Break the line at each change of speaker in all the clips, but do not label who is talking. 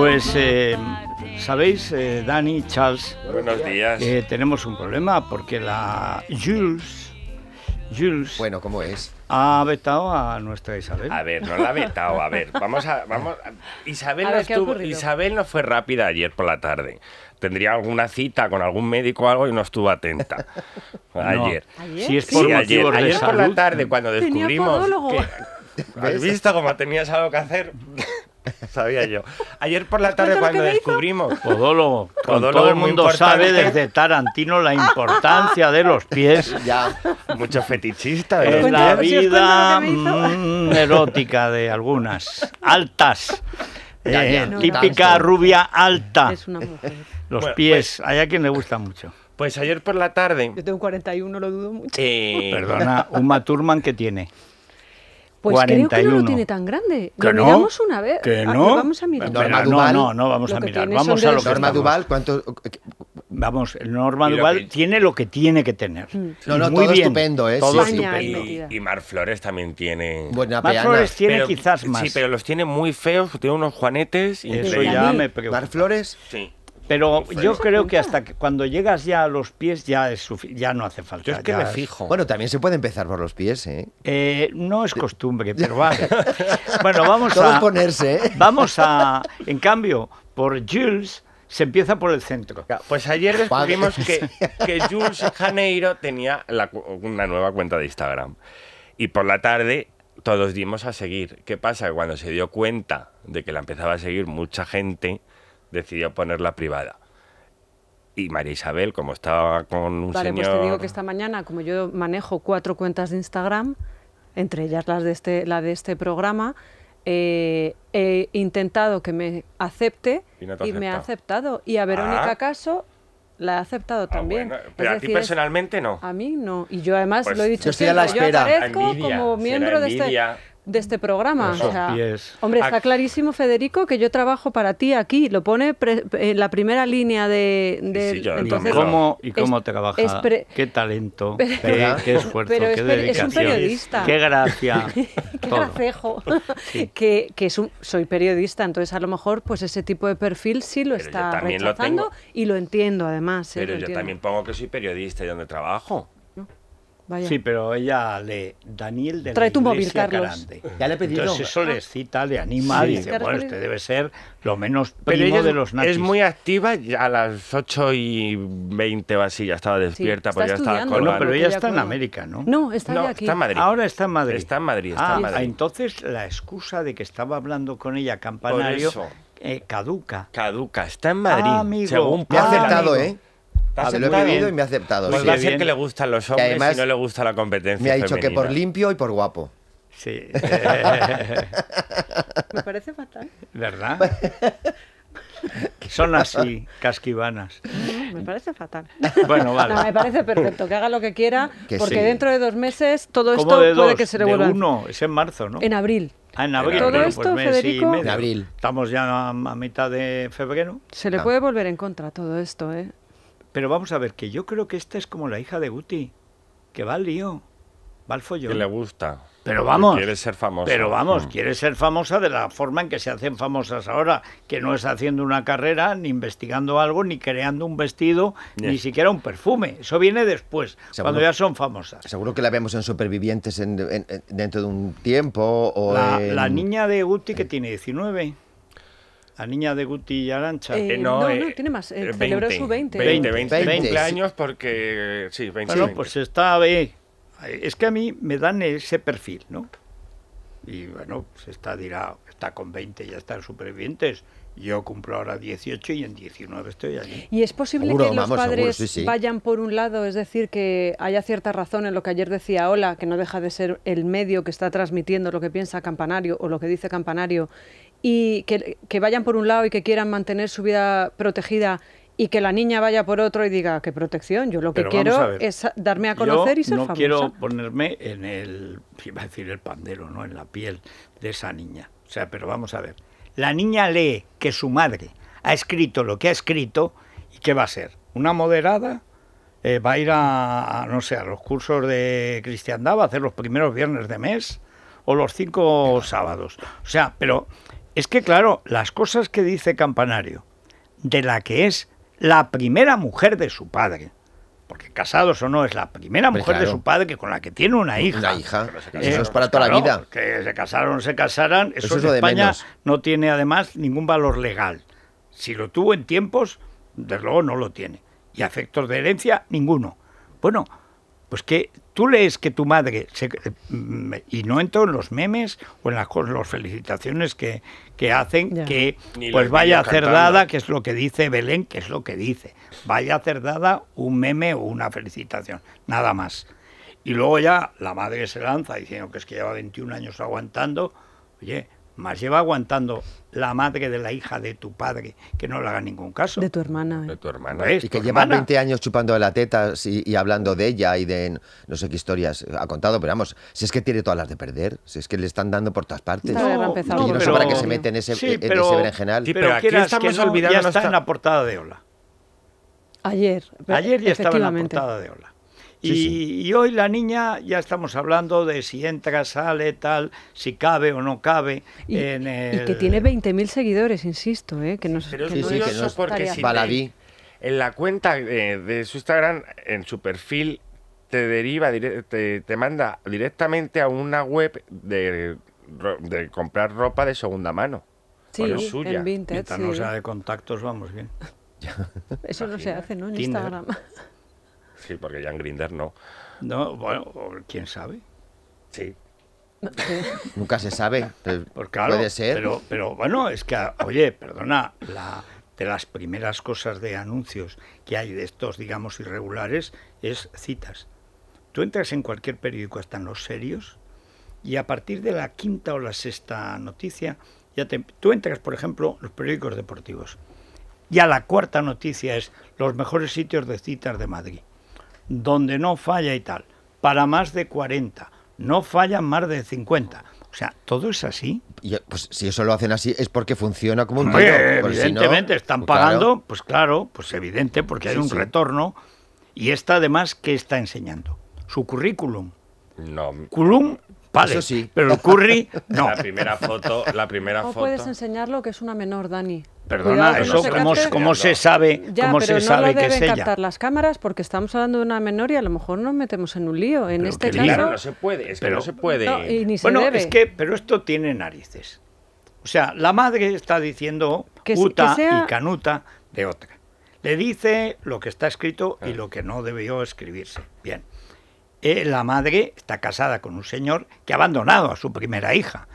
Pues eh, sabéis, eh, Dani, Charles, buenos días. tenemos un problema porque la Jules, Jules, bueno, ¿cómo es? Ha vetado a nuestra Isabel. A ver, no la ha vetado. A ver, vamos a, Isabel, no
Isabel no fue rápida ayer por la tarde tendría alguna cita con algún médico o algo y no estuvo atenta. Ayer. por sí, ayer, ayer por la tarde cuando descubrimos ¿Has visto cómo tenías algo que hacer?
Sabía yo. Ayer por la tarde cuando descubrimos... todo el mundo sabe desde Tarantino la importancia de los pies. Ya, mucho fetichista. la vida mm, erótica de algunas. Altas. Eh, típica rubia alta. Los pies. Pues- hay a quien le gusta mucho. Pues ayer por la tarde... Yo
tengo 41, lo dudo mucho.
Eh, Perdona, Uma Thurman que tiene. Pues creo que no lo tiene
tan grande. ¿Que no? miramos una vez. ¿Que ah, no? Pues vamos a mirar. Norma no, no, no vamos a mirar. Vamos a lo que Norma Duval,
¿cuánto...? Vamos, Norma Duval tiene lo que tiene que tener. Mm. No, no, todo estupendo, ¿eh? Todo estupendo.
Y, Mar Flores también tiene... Bueno, Mar Flores tiene quizás más. Sí, pero los tiene muy feos, tiene unos juanetes. y Eso ya me
preocupa. ¿Mar Flores? Sí. Pero yo creo que hasta que cuando llegas ya a los pies ya ya no hace falta. Yo es que me fijo. Bueno, también se puede empezar por los pies, ¿eh? eh no es costumbre, pero vale. bueno, vamos a ponerse. ¿eh? Vamos a, en cambio, por Jules se empieza por el centro. Pues ayer descubrimos
que, Jules Janeiro tenía una nueva cuenta de Instagram. Y por la tarde todos dimos a seguir. ¿Qué pasa? Cuando se dio cuenta de que la empezaba a seguir mucha gente, decidió ponerla privada. Y María Isabel, como estaba con un
señor... Vale, pues te digo que esta mañana, como yo manejo cuatro cuentas de Instagram, entre ellas las de este, la de este programa, eh, he intentado que me acepte y, me ha aceptado. Y a Verónica ah. Caso la ha aceptado ah, también. pero a ti
personalmente no. A
mí no. Y yo además pues lo he dicho yo estoy a la espera. yo aparezco como miembro de este de este programa. hombre, está clarísimo, Federico, que yo trabajo para ti aquí. Lo pone en eh, la primera línea de... entonces, ¿Cómo, ¿Y cómo te trabaja?
¿Qué talento? qué, esfuerzo, qué dedicación. un periodista. Qué gracia. qué
gracejo. que, soy periodista, entonces a lo mejor pues ese tipo de perfil sí lo está rechazando y lo entiendo además. ¿eh? pero yo también
pongo que soy periodista
y donde trabajo. Sí, pero ella le Daniel de Trae la Iglesia móvil, Ya le he Entonces eso le ah. cita, le anima, dice, bueno, este debe ser lo menos
de los nazis. es muy activa, a las 8 y 20 o así ya estaba
despierta, porque ya estaba colgada. No, pero ella está en
América, ¿no? No, está no, aquí. Está en Madrid. Ahora está en Madrid. Está en Madrid, está ah, en Madrid. entonces la excusa de que estaba hablando con ella campanario eh, caduca. Caduca, está en Madrid. Ah, amigo. me ha aceptado, ¿eh? he vivido y me ha
aceptado. Pues va a ser que le gustan los hombres y, no le gusta la competencia. Me ha dicho que por
limpio y por guapo.
Sí. me parece fatal. ¿Verdad? Son así, casquivanas. me parece fatal. Bueno, vale. me
parece perfecto, que haga lo que quiera, porque dentro de dos meses todo esto puede que se le De uno,
es en marzo, ¿no? En
abril. Ah, en abril. Todo pues esto, pues y En
Estamos ya a, mitad de febrero. Se le ah. puede
volver en contra todo esto, ¿eh?
Pero vamos a ver, que yo creo que esta es como la hija de Guti, que va al lío, va al follón. Que le gusta. Pero vamos. Quiere ser
famosa. Pero vamos, mm.
quiere ser famosa de la forma en que se hacen famosas ahora, que no es haciendo una carrera, ni investigando algo, ni creando un vestido, ni siquiera un perfume. Eso viene después, cuando ya son famosas.
Seguro que la vemos en Supervivientes dentro de un
tiempo. O la, la niña de Guti que eh. tiene 19. La Niña de Guti y eh, eh, no, no, eh, tiene más. celebró su 20. 20, 20, años
porque... Sí, 20. Bueno,
pues está... es que a mí me dan ese perfil, ¿no? Y bueno, pues está dirá, está con 20, ya están supervivientes. Yo cumplo ahora 18 y en 19 estoy allí. ¿Y es posible que los padres vayan
por un lado? Es decir, que haya cierta razón en lo que ayer decía hola que no deja de ser el medio que está transmitiendo lo que piensa Campanario o lo que dice Campanario y que, vayan por un lado y que quieran mantener su vida protegida y que la niña vaya por otro y diga, qué protección, yo lo que quiero es darme a conocer y ser no quiero
ponerme en el, iba a decir el pandero, ¿no? En la piel de esa niña. O sea, pero vamos a ver. La niña lee que su madre ha escrito lo que ha escrito y ¿qué va a ser? ¿Una moderada? Eh, ¿Va a ir a, a, no sé, a los cursos de cristiandad? ¿Va a hacer los primeros viernes de mes? ¿O los cinco sábados? O sea, pero es que claro, las cosas que dice Campanario, de la que es la primera mujer de su padre, porque casados o no, es la primera mujer de su padre que con la que tiene una hija.
hija. eso es para pues toda la vida.
Que se casaron, se casaran. Pues eso, España no tiene además ningún valor legal. Si lo tuvo en tiempos, desde luego no lo tiene. Y afectos de herencia, ninguno. Bueno, pues que tú lees que tu madre, mm, y no entro en los memes o en las, las felicitaciones que, que hacen, que pues vaya dada que es lo que dice Belén, que es lo que dice, vaya cerdada un meme o una felicitación, nada más. Y luego ya la madre se lanza diciendo que es que lleva 21 años aguantando, oye, más lleva aguantando la madre de la hija de tu padre, que no le haga ningún caso. De tu hermana. Eh. De tu hermana. Pues, y que lleva 20
años chupando de la teta y, hablando de ella y de no sé qué historias ha contado, pero vamos, si es que tiene todas las de perder, si es que le están dando por todas partes. No, no, no sé para qué se mete en ese, en ese berenjenal. Sí, pero, aquí estamos
que Ya está en la
portada de Ola.
Ayer. Ayer ya estaba en la portada
de Ola y, hoy la niña ya estamos hablando de si entra, sale, tal, si cabe o no cabe. Y, el... que tiene
20.000 seguidores, insisto, ¿eh? que no no porque
en la cuenta eh, de, su Instagram, en su perfil, te deriva, te, te manda directamente a una web de, comprar ropa de segunda mano. Sí, suya. En no sea
de contactos, vamos bien.
Eso no se hace, ¿no? En Instagram.
Sí,
porque Jan Grinder no. No, bueno, quién sabe. Sí.
Nunca se sabe. Pues puede ser. Pero, pero
bueno, es que, oye, perdona, la, de las primeras cosas de anuncios que hay de estos, digamos, irregulares, es citas. Tú entras en cualquier periódico, hasta en los serios, y a partir de la quinta o la sexta noticia, ya tú entras, por ejemplo, los periódicos deportivos. Ya la cuarta noticia es los mejores sitios de citas de Madrid donde no falla y tal, para más de 40, no falla más de 50. O sea, todo es así.
Y, pues si eso lo hacen así es porque funciona como un tiro. evidentemente, están pues pagando,
pues claro, pues evidente, porque hay un retorno. Y esta además, ¿qué está enseñando? Su currículum. No. Culum Vale, sí. pero el curry no. La primera foto, la primera foto. puedes
enseñarlo que es una menor, Dani. Perdona, eso cómo, se cómo se
sabe, ya, cómo se no lo deben
las cámaras porque estamos hablando de una menor y a lo mejor nos metemos en un lío. En este caso, no se puede, es pero, que no se puede. bueno, es que,
pero esto tiene narices. O sea, la madre está diciendo puta y Canuta de otra. Le dice lo que está escrito y lo que no debió escribirse. Bien. Eh, la madre está casada con un señor que ha abandonado a su primera hija.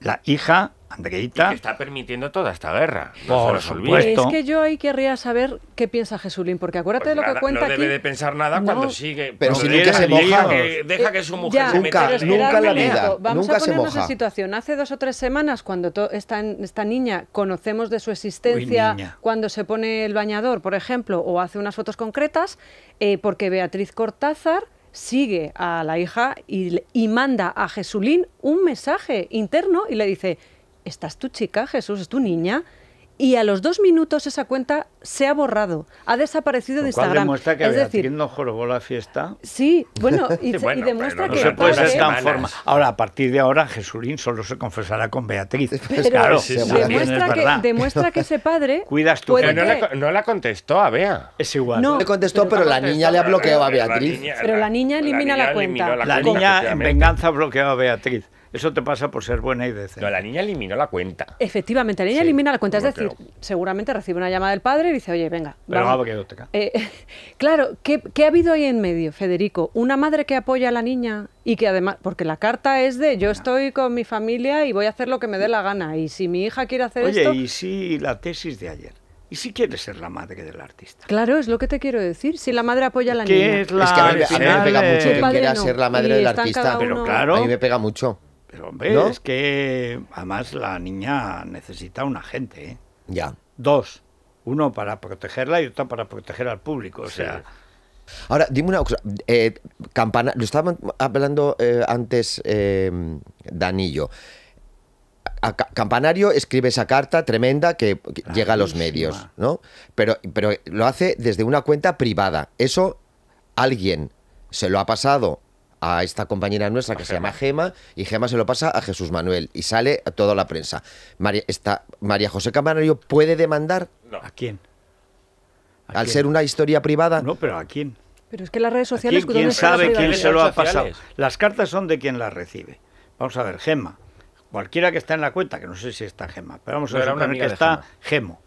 La hija, Andreita. está
permitiendo toda esta guerra. por
supuesto. Es que
yo ahí querría saber qué piensa Jesulín, porque acuérdate de lo pues que cuenta. No debe de
pensar nada
cuando sigue. Pero si nunca se moja. Eh, deja que su mujer se nunca, en nunca la vida. Vamos a ponernos en
situación. Hace dos o tres semanas, cuando esta, esta, niña conocemos de su existencia, cuando se pone el bañador, por ejemplo, o hace unas fotos concretas, eh, porque Beatriz Cortázar sigue a la hija y, manda a Jesulín un mensaje interno y le dice, ¿estás tu chica, Jesús? ¿Es tu niña? y a los dos minutos esa cuenta se ha borrado, ha desaparecido de Instagram. demuestra que es Beatriz
decir, no jorobó la fiesta.
Sí, bueno, y, demuestra que... No se puede
Ahora, a partir de ahora, Jesurín solo se confesará con Beatriz. Pero, claro, demuestra, que,
ese padre... Cuidas tú.
no, la contestó a Bea. Es igual. No, le contestó, pero, la niña le ha bloqueado a Beatriz. pero la niña elimina la, cuenta. La, niña en venganza bloqueó a Beatriz. Eso te pasa por ser buena y decente. No, la niña eliminó la cuenta.
Efectivamente, la niña elimina la cuenta. Es decir, seguramente recibe una llamada del padre y dice, oye, venga. vamos. Eh, claro, ¿qué, ha habido ahí en medio, Federico? Una madre que apoya a la niña y que además, porque la carta es de yo estoy con mi familia y voy a hacer lo que me dé la gana. Y si mi hija quiere hacer esto. Oye,
y si la tesis de ayer. ¿Y si quieres ser la madre del artista?
Claro, es lo que te quiero decir. Si la madre apoya a la niña. Es, que a mí, me pega mucho que quiera ser la madre del artista. Pero claro. A
mí
me pega mucho. Pero hombre, es que además la niña necesita un agente. ¿eh? Ya. Dos. Uno para protegerla y otro para proteger al público. O sea.
Ahora, dime una cosa. Eh, campana, lo estaba hablando eh, antes Danillo. Campanario escribe esa carta tremenda que llega a los medios, ¿no? Pero, pero lo hace desde una cuenta privada. Eso alguien se lo ha pasado a esta compañera nuestra que se llama Gema y Gema se lo pasa a Jesús Manuel y sale a toda la prensa. María, María José Campanario puede demandar. ¿A quién? al ser una historia privada. No, pero ¿a quién?
Pero es que las redes sociales. ¿Quién, sabe quién se lo ha pasado?
Las cartas son de quien las recibe. Vamos a ver, Gema. Cualquiera que está en la cuenta, que no sé si está Gema, pero vamos a ver que está Gemo.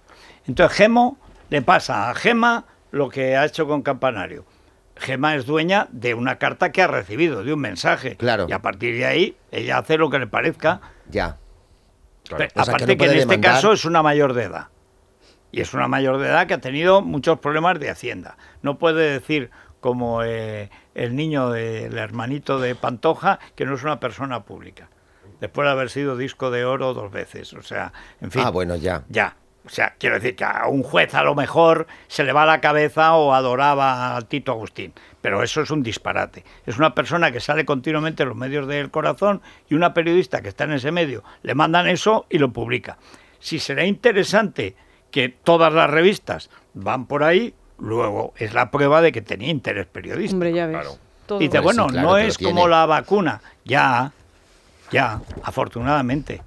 Entonces Gemo le pasa a Gema lo que ha hecho con Campanario Gema es dueña de una carta que ha recibido, de un mensaje. Claro. Y a partir de ahí, ella hace lo que le parezca. Ya. aparte que, en este caso es una mayor de edad. Y es una mayor de edad que ha tenido muchos problemas de Hacienda. No puede decir como eh, el niño del hermanito de Pantoja que no es una persona pública. Después de haber sido disco de oro dos veces. O sea, en
fin. Ah, bueno, ya.
Ya. O sea, quiero decir que a un juez a lo mejor se le va la cabeza o adoraba a Tito Agustín, pero eso es un disparate. Es una persona que sale continuamente en los medios del corazón y una periodista que está en ese medio le mandan eso y lo publica. Si será interesante que todas las revistas van por ahí, luego es la prueba de que tenía interés periodístico.
Hombre, ya ves. Y dice, bueno, no es como la
vacuna. Ya, ya, afortunadamente.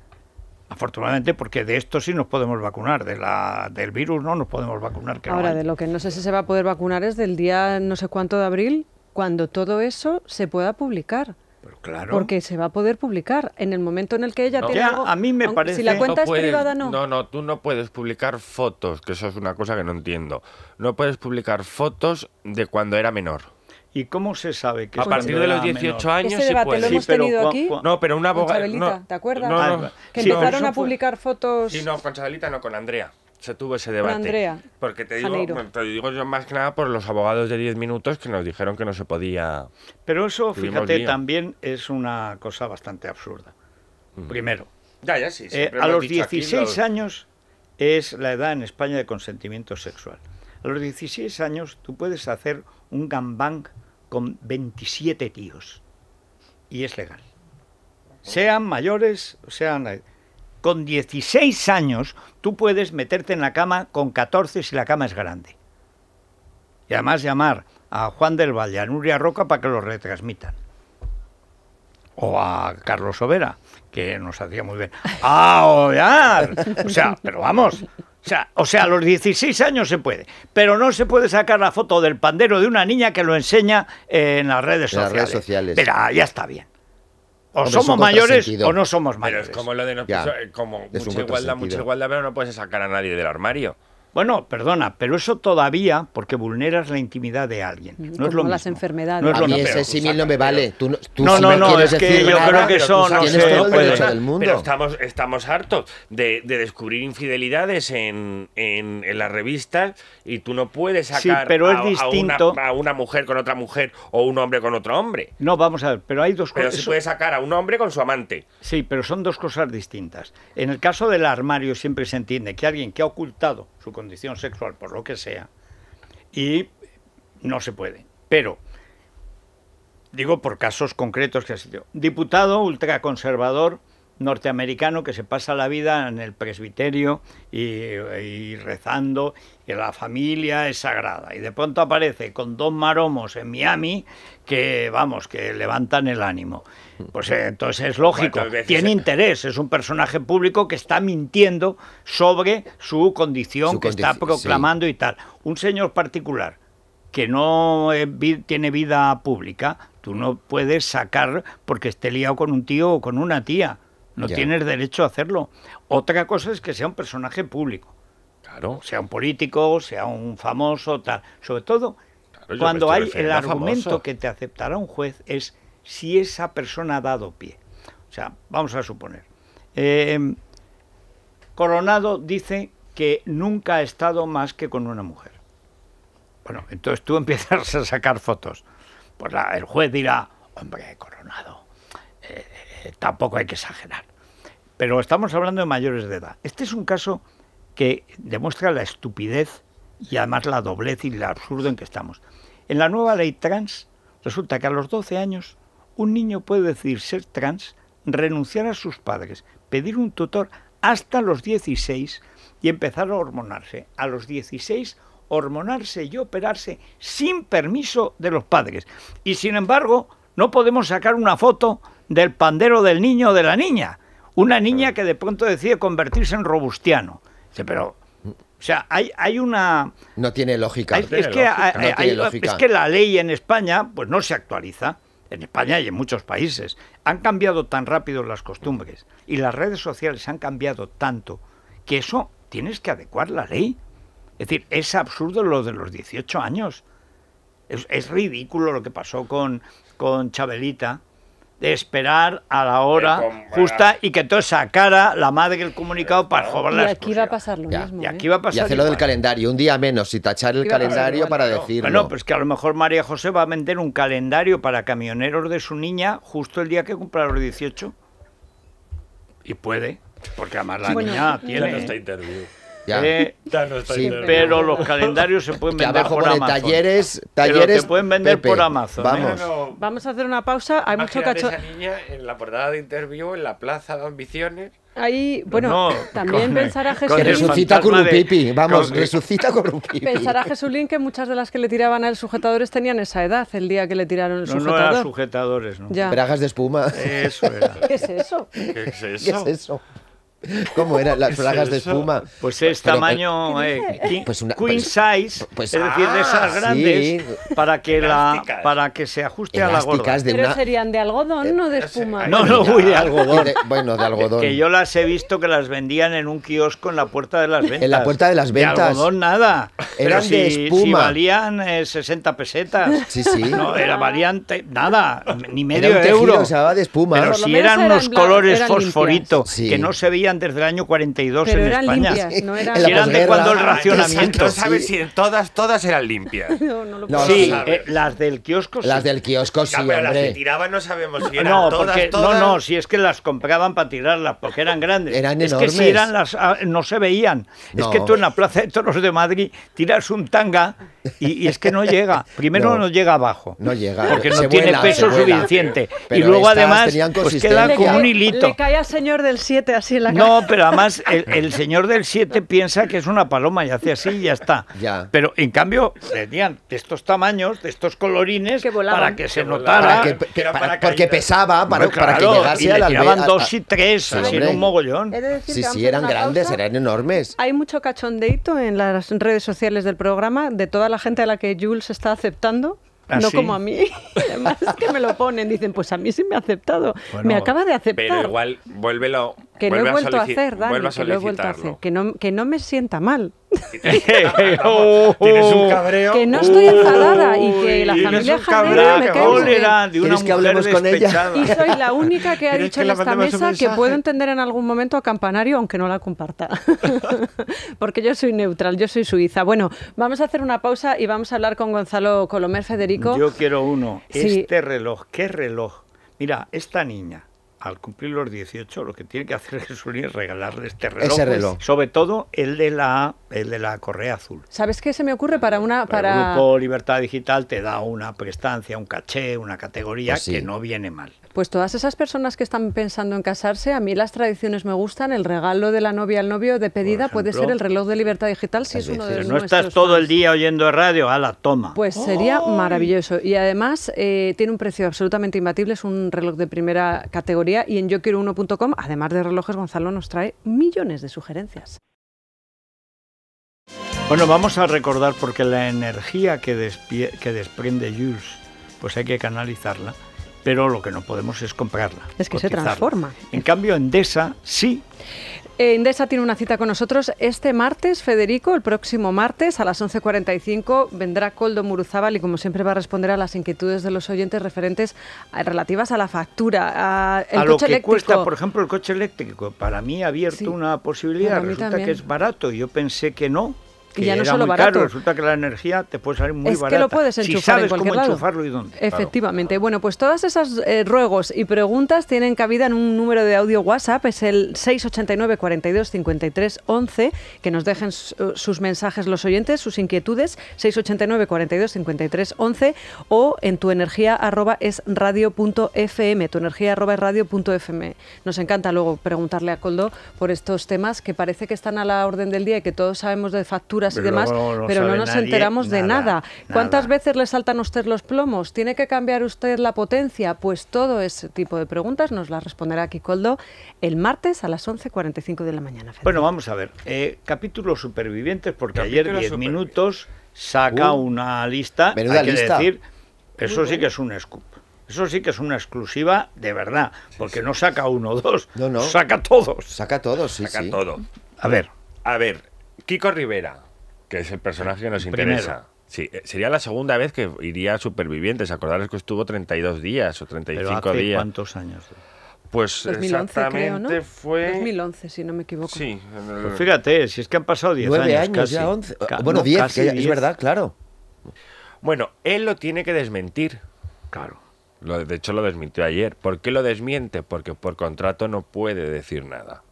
Afortunadamente, porque de esto sí nos podemos vacunar, de la, del virus no nos podemos vacunar. Que Ahora, de
lo que no sé si se va a poder vacunar es del día no sé cuánto de abril, cuando todo eso se pueda publicar.
Pues porque
se va a poder publicar en el momento en el que ella tiene A mí me parece. Si la cuenta es privada, no. No,
no, tú no puedes publicar fotos, que eso es una cosa que no entiendo. No puedes publicar fotos de cuando era menor.
¿Y cómo se sabe que A partir de los 18 años se puede. No, pero una abogada. ¿te acuerdas? Ah, que empezaron a
publicar fotos. Sí, no, con Chabelita no, con Andrea. Se tuvo ese debate. Con Andrea. Porque te digo, digo, yo más que nada por los abogados de 10 minutos que nos dijeron que no se podía.
Pero eso, fíjate, también es una cosa bastante absurda. Mm. Primero. Ya, ya, sí. Eh, a los 16 años es la edad en España de consentimiento sexual. A los 16 años tú puedes hacer un gambang con 27 tíos. Y es legal. Sean mayores, sean... Eh, con 16 años tú puedes meterte en la cama con 14 si la cama es grande. Y además llamar a Juan del Valle, a Nuria Roca para que lo retransmitan. O a Carlos Overa, que nos hacía muy bien. ¡Ah, ya! O sea, pero vamos, o sea, o sea, a los 16 años se puede, pero no se puede sacar la foto del pandero de una niña que lo enseña eh, en las redes sociales. ya está bien. O somos mayores o no somos mayores. como lo de no, eh, como mucha igualdad, mucha igualdad,
pero no puedes sacar a nadie del
armario. Bueno, perdona, pero eso todavía porque vulneras la intimidad de alguien. No las
enfermedades. No es ese
símil no me vale. no, no, no, es que yo creo que son...
Pero estamos, hartos de, descubrir infidelidades en, las revistas y tú no puedes sacar a, una, mujer con otra mujer o un hombre con otro
hombre. No, vamos a ver, pero hay dos cosas. Pero se eso... sacar a un hombre con su amante. Sí, pero son dos cosas distintas. En el caso del armario siempre se entiende que alguien que ha ocultado su condición sexual, por lo que sea, y no se puede. Pero, digo por casos concretos que ha sido, diputado ultraconservador norteamericano que se pasa la vida en el presbiterio y, rezando que la familia es sagrada. Y de pronto aparece con dos maromos en Miami que, vamos, que levantan el ánimo. Pues eh, entonces es lógico, tiene interés, es un personaje público que está mintiendo sobre su condición, que está proclamando y tal. Un señor particular que no eh, tiene vida pública, tú no puedes sacar porque esté liado con un tío o con una tía. No tienes derecho a hacerlo. Otra cosa es que sea un personaje público. Sea un político, sea un famoso, tal. Sobre todo cuando hay el argumento que te aceptará un juez es si esa persona ha dado pie. O sea, vamos a suponer. Em, coronado dice que nunca ha estado más que con una mujer. Bueno, entonces tú empiezas a sacar fotos. Pues el juez dirá, hombre, Coronado, eh, eh, tampoco hay que exagerar. Pero estamos hablando de mayores de edad. Este es un caso que demuestra la estupidez y además la doblez y el absurdo en que estamos. En la nueva ley trans resulta que a los 12 años un niño puede decidir ser trans, renunciar a sus padres, pedir un tutor hasta los 16 y empezar a hormonarse. A los 16 hormonarse y operarse sin permiso de los padres. Y sin embargo, no podemos sacar una foto del pandero del niño o de la niña. Una niña que de pronto decide convertirse en robustiano pero. O sea, hay, hay una. No tiene lógica. es, Que, la ley en España, pues no se actualiza. En España y en muchos países. Han cambiado tan rápido las costumbres. Y las redes sociales han cambiado tanto. Que eso tienes que adecuar la ley. Es decir, es absurdo lo de los 18 años. Es, es ridículo lo que pasó con, con Chabelita de esperar a la hora justa y que entonces sacara la madre del comunicado para joder la Y
aquí va a pasar lo mismo. Y aquí ¿eh? va a pasar. Y hacerlo del
calendario, un día menos y tachar el calendario para decirlo. Bueno,
pues que a lo mejor María José va a vender un calendario para camioneros de su niña justo el día que cumpla los 18. Y puede, porque además la niña tiene. Esta interview. Eh, sí, pero los calendarios se pueden vender por Amazon. Talleres,
¿eh? talleres. Pero pueden vender por Amazon.
Vamos.
Vamos a hacer una pausa. Hay mucho cacho. niña en la portada de interview en
la
plaza de ambiciones.
Ahí, bueno, también pensar a Jesús
Que resucita con un pipi,
vamos,
resucita con un pipi. Pensar a
Jesulín que muchas de las que le tiraban a los sujetadores tenían esa edad el día que le tiraron el sujetador. No,
sujetadores, ¿no?
Ya.
Bragas de espuma. Eso era.
es eso? ¿Qué
es eso? ¿Qué es eso?
¿Cómo eran las fragas de espuma? Pues es tamaño eh,
eh, pues queen pues, size, pues, es decir, de ah, esas grandes, para, que la, para que se ajuste a la gorra. Pero
serían de algodón, eh, no de espuma. No, no, uy, de ah, algodón.
bueno, de algodón. Que yo las he visto que las vendían en un kiosco en la puerta de las ventas. En la puerta de las ventas. De algodón nada. Eran de espuma. valían 60 pesetas. Sí, sí. No, era variante, nada, ni medio era un tejido, euro. Se de espuma. Pero si eran, unos colores fosforito, que no se veía antes del año 42 Pero en eran España. Limpias, no eran, eran de cuando el ah, racionamiento. si todas, todas eran limpias. No, no lo Sí, eh, las del kiosco sí. Las del kiosco sí, las que tiraban no sabemos si eran no, todas, No, no, si es que las compraban para tirarlas, porque eran grandes. Eran es que si eran las... Ah, no se veían. Es que tú en la Plaza de Toros de Madrid tiras un tanga y, es que no llega. Primero no, llega abajo. No llega. Porque no tiene peso suficiente. y luego además pues queda como un hilito. Le
cae al señor del 7 así en la no, pero además el,
señor del 7 piensa que es una paloma y hace así y ya está. Pero en cambio tenían de estos tamaños, de estos colorines,
para que
se notara. que, porque pesaba, para, que llegase y le dos y tres, así un mogollón. Si sí, eran grandes, eran enormes.
Hay mucho cachondeito en las redes sociales del programa de toda la gente a la que Jules está aceptando ¿Ah, no como a mí. Además que me lo ponen, dicen, pues a mí sí me ha aceptado. me acaba de aceptar. Pero igual,
vuélvelo que lo he vuelto a, hacer, Dani, que lo he vuelto a hacer,
que no, que no me sienta mal.
Tienes un
cabreo. Que no estoy uh. enfadada y que la familia Janero me cae de una que hablemos con ella. Y soy la única que ha dicho en esta mesa que puedo entender en algún momento a Campanario, aunque no la comparta. Porque yo soy neutral, yo soy suiza. Bueno, vamos a hacer una pausa y vamos a hablar con Gonzalo Colomer Federico. Yo quiero
uno. Este reloj, ¿qué reloj? Mira, esta niña al cumplir los 18 lo que tiene que hacer Jesús es regalarle este reloj, Ese pues, reloj. sobre todo el de la el de la correa azul.
¿Sabes qué se me ocurre para una para, el grupo
Libertad Digital te da una prestancia, un caché, una categoría pues que no viene mal.
Pues todas esas personas que están pensando en casarse, a mí las tradiciones me gustan, el regalo de la novia al novio de pedida puede ser el reloj de Libertad Digital si es uno de los No estás
todo el día oyendo radio, a la toma.
Pues sería maravilloso y además eh, tiene un precio absolutamente imbatible, es un reloj de primera categoría y en yo quiero uno.com, además de relojes, Gonzalo nos trae millones de sugerencias.
Bueno, vamos a recordar porque la energía que, desprende Jules, pues hay que canalizarla, pero lo que no podemos es comprarla. Es que se transforma. En cambio, Endesa sí
Indesa eh, tiene una cita con nosotros este martes, Federico, el próximo martes a las 11.45 vendrá Coldo Muruzábal y como siempre va a responder a las inquietudes de los oyentes referentes a, relativas a la factura, a, lo que cuesta, por
ejemplo, el coche eléctrico. Para mí ha abierto una posibilidad, resulta que es barato, yo pensé que no, que ya no solo muy barato. Claro, resulta que la energía te puede salir muy barata. Es que lo puedes enchufar si sabes cómo enchufarlo y
dónde. Efectivamente. Bueno, pues todas esas eh, ruegos y preguntas tienen cabida en un número de audio WhatsApp, es el 689 42 11, que nos dejen eh, sus mensajes los oyentes, sus inquietudes, 689 42 11 o en tu energía es es Nos encanta luego preguntarle a Coldo por estos temas que parece que están a la orden del día y que todos sabemos de factura y demás, pero no nos enteramos de nada. ¿Cuántas veces le saltan a usted los plomos? ¿Tiene que cambiar usted la potencia? Pues todo ese tipo de preguntas nos las responderá Coldo el martes a las 11.45 de la mañana.
Bueno, vamos a ver. Eh, capítulos supervivientes, porque ayer 10 minutos saca uh, una lista. Hay que decir, eso sí que es un scoop. Eso sí que es una exclusiva de verdad, porque no saca uno o dos, no, no. saca todos. Saca todos, sí, saca todo. A ver, a ver, Kiko Rivera,
que es el personaje que nos interesa. Sí, eh, sería la segunda vez que iría a Supervivientes. Acordaros que estuvo 32 días o 35 Pero hace días. ¿Cuántos años? Pues 2011, exactamente creo, ¿no?
fue. 2011, si no me equivoco. Sí. Pues
fíjate, si es que han pasado
10 años. 9 años, ya 11. Bueno,
10, es verdad, claro. Bueno,
él lo tiene que desmentir. Claro. Lo, de hecho, lo desmintió ayer. ¿Por qué lo desmiente? Porque por contrato no puede decir nada.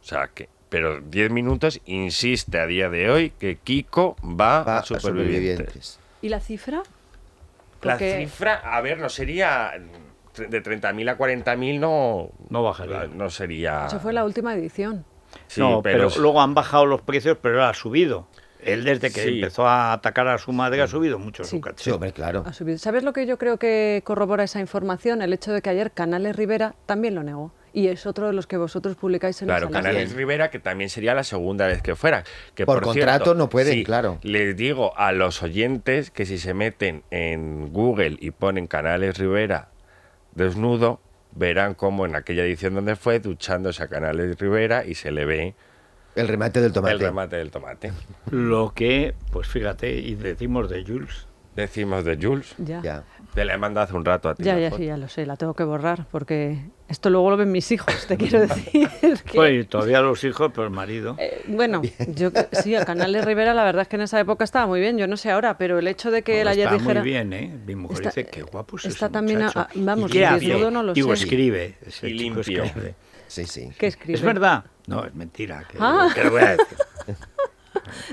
O sea, que pero 10 minutos insiste a día de hoy que Kiko va, a, supervivientes.
¿Y la cifra? La cifra,
a ver, no sería de 30.000 a 40.000 no no bajaría. No
sería. Esa
fue la última edición.
Sí, pero... luego han bajado los precios, pero ha subido. Él desde que empezó a atacar a su madre ha subido mucho su caché. Sí, hombre, claro.
¿Sabes lo que yo creo que corrobora esa información? El hecho de que ayer Canales Rivera también lo negó y es otro de los que vosotros publicáis en Claro, Canales
Rivera, que también sería la segunda vez que fuera. Que, por, contrato no pueden, claro. Les digo a los oyentes que si se meten en Google y ponen Canales Rivera desnudo, verán cómo en aquella edición donde fue duchándose a Canales Rivera y se le ve el remate del tomate. El remate
del tomate. Lo que, pues fíjate, y decimos de Jules
decimos de Jules. Ya.
Te la he mandado hace un rato a ti. Ya, ya, sí,
ya lo sé, la tengo que borrar porque esto luego lo ven mis hijos, te quiero decir. Que... Pues
todavía los hijos, pero el marido. Eh,
bueno, yo sí, canal de Rivera la verdad es que en esa época estaba muy bien, yo no sé ahora, pero el hecho de que él ayer dijera... Está muy
bien, ¿eh? Mi mujer dice, qué guapo es Está
también, a, a, vamos, desnudo no lo y sé.
escribe, y limpio. Escribe. Sí, sí. ¿Qué escribe? Es verdad. No, es mentira. ¿Qué? ah. voy a decir.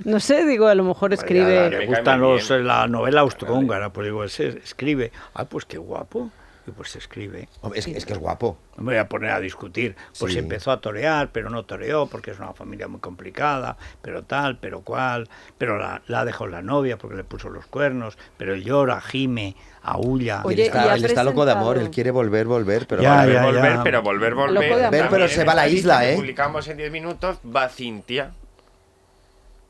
No sé, digo, a lo mejor escribe. Le gustan los, eh,
la novela austrohúngara, pues digo, escribe. Ah, pues qué guapo. Y pues se escribe. es, que es guapo. me voy a poner a discutir. Pues empezó a torear, pero no toreó porque es una familia muy complicada, pero tal, pero cual. Pero la, dejó la novia porque le puso los cuernos, pero llora, gime, aúlla. Oye, él está, loco de amor, él
quiere volver, volver, pero volver, volver, pero
volver, pero se va a la isla, ¿eh? Publicamos en 10 minutos, va Cintia.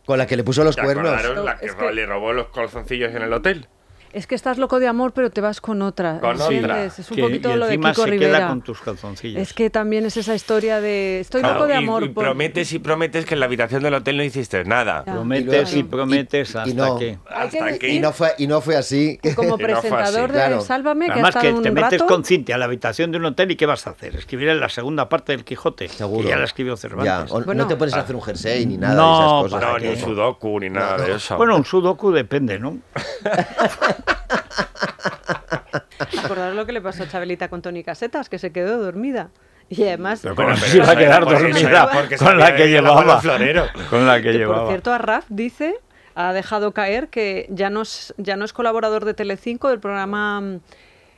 Con la que le puso los cuernos. la que,
le robó los colzoncillos en el hotel?
es que estás loco de amor, pero te vas con otra. Con ¿sí? otra. Es un poquito lo de Kiko se Queda con tus calzoncillos. Es que también es esa historia de estoy loco de amor. Y,
prometes y prometes que en la habitación del hotel no hiciste nada. prometes
y
prometes hasta, que,
hasta que. Y no
fue, y no fue así.
Como presentador de claro. Sálvame, que Además que te metes con
Cintia a la habitación de un hotel y ¿qué vas a hacer? Escribir en la segunda parte del Quijote. Seguro. Que ya la escribió Cervantes. bueno, no te pones a hacer un jersey ni nada No, ni un sudoku
ni nada de eso. Bueno, un
sudoku depende, ¿no?
Acordaros lo que le pasó a Chabelita con Tony Casetas, que se quedó dormida. Y además. iba a quedar dormida con, la que llevaba, con la que llevaba. Por cierto, a Raf dice, ha dejado caer que ya no ya no es colaborador de Telecinco del programa mm,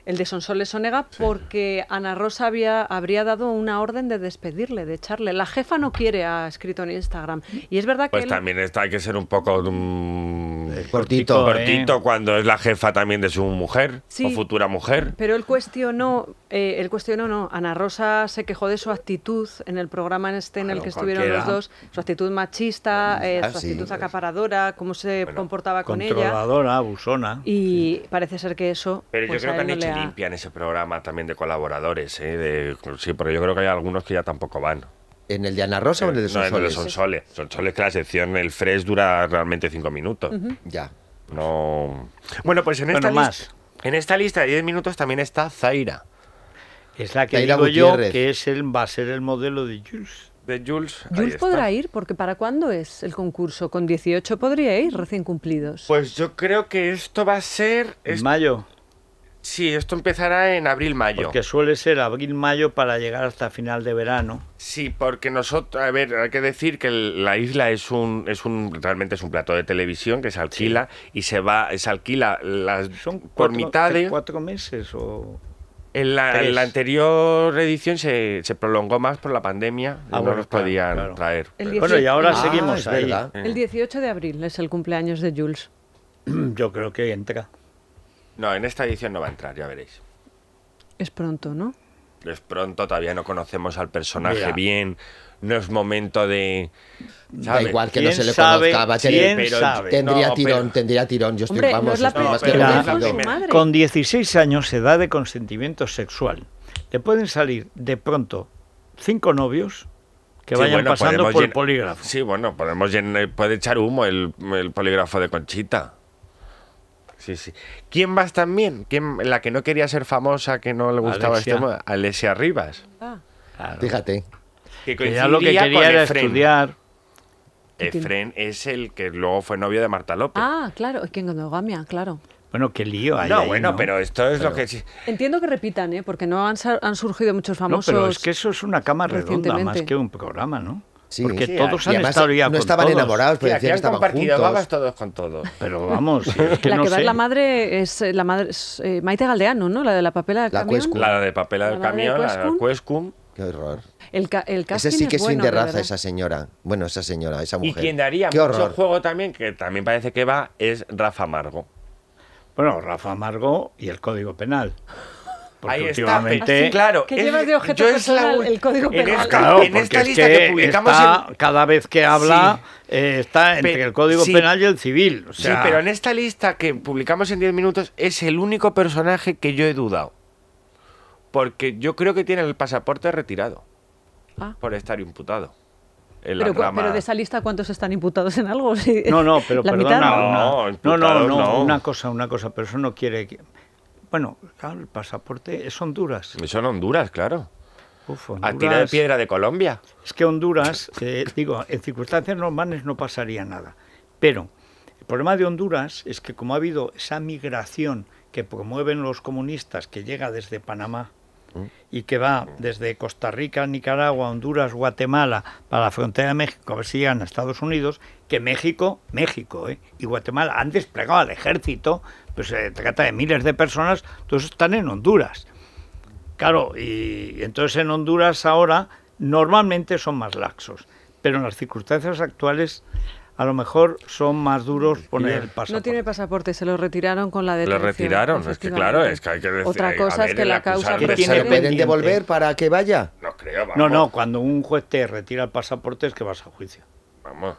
el de Sonsoles Onega, porque Ana Rosa había, habría dado una orden de despedirle, de echarle. La jefa no quiere, ha escrito en Instagram. Y es verdad pues que. Pues
también hay que ser un poco. Mm, cortito. ¿eh? Cortito cuando es la jefa también de su mujer o futura mujer.
Pero él cuestionó, eh, él cuestionó, no. Ana Rosa se quejó de su actitud en el programa en este en el que estuvieron los dos, su actitud machista, eh, su actitud acaparadora, cómo se comportaba con ella.
Controladora, abusona.
Y parece ser que eso. Pero yo pues, creo que han hecho
limpian ese programa también de colaboradores, ¿eh? sí, pero yo creo que hay algunos que ya
tampoco van. ¿En el de Ana Rosa o en el de Sonsoles? Eh, no, en el de
Sonsoles. que la sección, el Fresh dura realmente cinco minutos. Ya. No.
Bueno, pues en esta,
en esta lista de 10 minutos también está Zaira. Es la que digo yo que es el, va a ser el modelo de Jules. De Jules.
podrá ir, porque ¿para cuándo es el concurso? Con 18 podría ir recién cumplidos.
Pues yo creo que esto va a ser. En Mayo. Sí, esto empezará en abril-mayo. Porque suele ser abril-mayo para llegar hasta final de verano. Sí,
porque nosotros, a ver, hay que decir que la isla es un, es
un, realmente es un
plato de televisión que se alquila y se va, se alquila las Son por mitad de
cuatro meses o en
la, anterior edición se, prolongó más por la pandemia, ah, no nos podían traer. Bueno, y ahora ah, seguimos ahí. El
18 de abril es el cumpleaños de Jules. Yo creo que entra.
No, en esta edición no va a entrar, ya veréis.
Es pronto, ¿no?
Es pronto, todavía no conocemos al personaje bien. No es momento de. Da igual que no se le conozca, tendría tirón,
tendría tirón. Yo estoy, Con 16 años, edad de consentimiento sexual. Le pueden salir de pronto cinco novios, que vayan pasando por el
polígrafo. Sí, bueno, podemos puede echar humo el polígrafo de Conchita. Sí, sí. ¿Quién más también? la que no quería ser famosa, que no le gustaba este este Alesia Rivas. Ah. Claro. Fíjate. Que, coincidía lo que quería estudiar. Efren es el que luego fue novio de Marta López.
Ah, claro, es que claro.
Bueno, qué lío hay. No, bueno, pero esto
es lo que. Entiendo que repitan, ¿eh? porque no han, surgido muchos famosos. pero es
que eso es una cama redonda más que un programa, ¿no? porque todos han no estaban enamorados, pero decían que estaban todos con todos. Pero vamos, la que va es la
madre es eh, la madre es, eh, Maite Galdeano, ¿no? La de la papela del la camión. La de papela del la de la
Cuescum. Qué horror.
El, Ese sí que es, bueno, fin de raza, esa
señora. Bueno, esa señora, esa
mujer. Y quien daría mucho
juego también, que también parece que va, es Rafa Amargo.
Bueno, Rafa Amargo y el Código Penal. Porque Ahí ah, claro. ¿Qué es, de objeto el código penal? En esta, lista que, publicamos... Cada vez que habla eh, está entre el código penal y el civil. Sí, pero
en esta lista que publicamos en 10 minutos es el único personaje que yo he dudado. Porque yo creo que tiene el pasaporte retirado.
Ah.
Por estar imputado. Pero, de esa
lista, ¿cuántos están imputados en algo? No, no, pero perdona, no, no, no, una
cosa, una cosa, pero eso no quiere... Bueno, claro, el pasaporte es Honduras. Son Honduras, claro. Uf, Honduras, de piedra de Colombia. Es que Honduras, eh, digo, en circunstancias normales no pasaría nada. Pero el problema de Honduras es que como ha habido esa migración que promueven los comunistas que llega desde Panamá mm. y que va desde Costa Rica, Nicaragua, Honduras, Guatemala para la frontera de México, a ver si llegan a Estados Unidos, que México, México eh, y Guatemala han desplegado al ejército pues se eh, trata de miles de personas, todos están en Honduras. Claro, y, entonces en Honduras ahora normalmente son más laxos, pero en las circunstancias actuales a lo mejor son más duros mm, poner el pasaporte. No
tiene pasaporte, se lo retiraron con la detención. Lo retiraron, es que claro, es que hay que decir... Otra cosa es que la causa...
tiene ¿Se lo pueden devolver
para que vaya? No
creo, vamos. No, no, cuando un juez te retira el pasaporte es que vas a juicio. Vamos